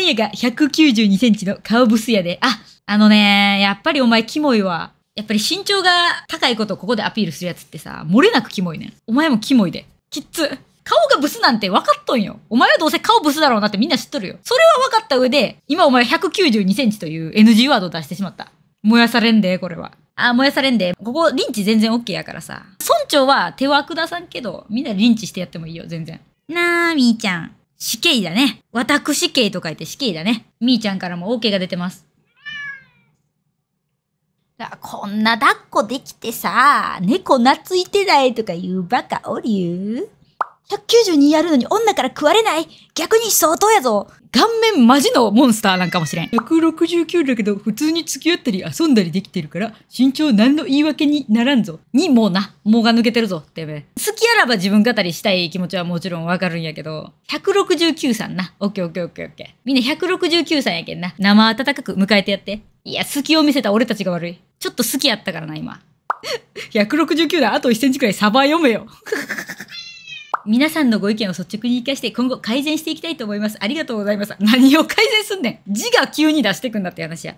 ん夜が192センチの顔ブスやで。あ、あのね、やっぱりお前キモいわ。やっぱり身長が高いことをここでアピールするやつってさ、漏れなくキモいねん。お前もキモいで。きっつ。顔がブスなんて分かっとんよ。お前はどうせ顔ブスだろうなってみんな知っとるよ。それは分かった上で、今お前192センチという NG ワードを出してしまった。燃やされんで、これは。あ、燃やされんで。ここ、リンチ全然 OK やからさ。村長は手は下さんけど、みんなリンチしてやってもいいよ、全然。なあ、みーちゃん。死刑だね。私刑と書いて死刑だね。みーちゃんからも OK が出てます。こんな抱っこできてさ、猫懐いてないとか言うバカおりゅう192やるのに女から食われない逆に相当やぞ顔面マジのモンスターなんかもしれん。169だけど普通に付き合ったり遊んだりできてるから身長何の言い訳にならんぞ。にもうな、もうが抜けてるぞってめ。好きあらば自分語りしたい気持ちはもちろんわかるんやけど、169さんな。オッケーオッケーオッケーオッケー。みんな169さんやけんな。生温かく迎えてやって。いや、好きを見せた俺たちが悪い。ちょっと好きやったからな、今。169だ。あと1センチくらいサバ読めよ。皆さんのご意見を率直に生かして今後改善していきたいと思います。ありがとうございます。何を改善すんねん。字が急に出してくんだって話や。